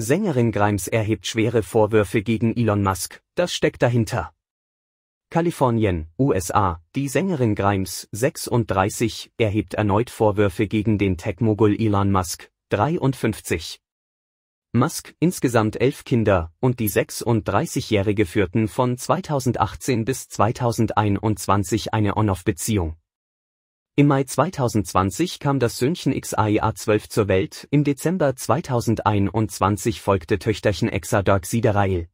Sängerin Grimes erhebt schwere Vorwürfe gegen Elon Musk, das steckt dahinter. Kalifornien, USA, die Sängerin Grimes, 36, erhebt erneut Vorwürfe gegen den Tech-Mogul Elon Musk, 53. Musk, insgesamt elf Kinder, und die 36-Jährige führten von 2018 bis 2021 eine On-Off-Beziehung. Im Mai 2020 kam das Söhnchen XAIA12 zur Welt, im Dezember 2021 folgte Töchterchen Siderail.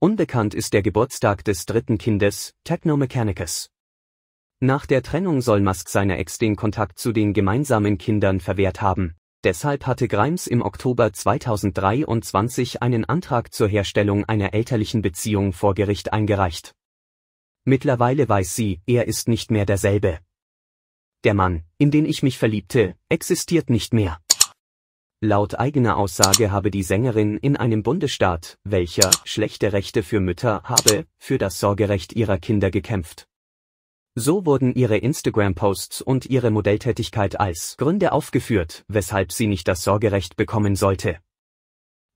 Unbekannt ist der Geburtstag des dritten Kindes, Technomechanicus. Nach der Trennung soll Musk seiner Ex den Kontakt zu den gemeinsamen Kindern verwehrt haben. Deshalb hatte Grimes im Oktober 2023 einen Antrag zur Herstellung einer elterlichen Beziehung vor Gericht eingereicht. Mittlerweile weiß sie, er ist nicht mehr derselbe. Der Mann, in den ich mich verliebte, existiert nicht mehr. Laut eigener Aussage habe die Sängerin in einem Bundesstaat, welcher schlechte Rechte für Mütter habe, für das Sorgerecht ihrer Kinder gekämpft. So wurden ihre Instagram-Posts und ihre Modelltätigkeit als Gründe aufgeführt, weshalb sie nicht das Sorgerecht bekommen sollte.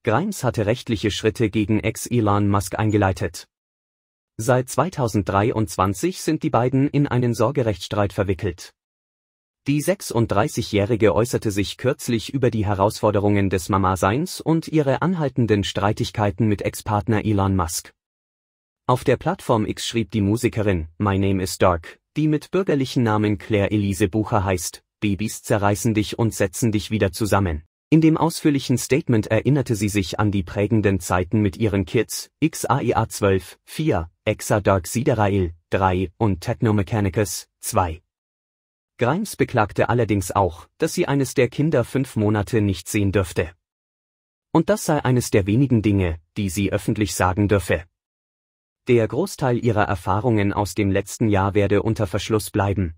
Grimes hatte rechtliche Schritte gegen Ex-Elon Musk eingeleitet. Seit 2023 sind die beiden in einen Sorgerechtsstreit verwickelt. Die 36-Jährige äußerte sich kürzlich über die Herausforderungen des Mama-Seins und ihre anhaltenden Streitigkeiten mit Ex-Partner Elon Musk. Auf der Plattform X schrieb die Musikerin My Name is Dark, die mit bürgerlichen Namen Claire Elise Bucher heißt, Babys zerreißen dich und setzen dich wieder zusammen. In dem ausführlichen Statement erinnerte sie sich an die prägenden Zeiten mit ihren Kids, XAIA 12, 4, Exa Dark Siderail, 3 und Technomechanicus, 2. Grimes beklagte allerdings auch, dass sie eines der Kinder fünf Monate nicht sehen dürfte. Und das sei eines der wenigen Dinge, die sie öffentlich sagen dürfe. Der Großteil ihrer Erfahrungen aus dem letzten Jahr werde unter Verschluss bleiben,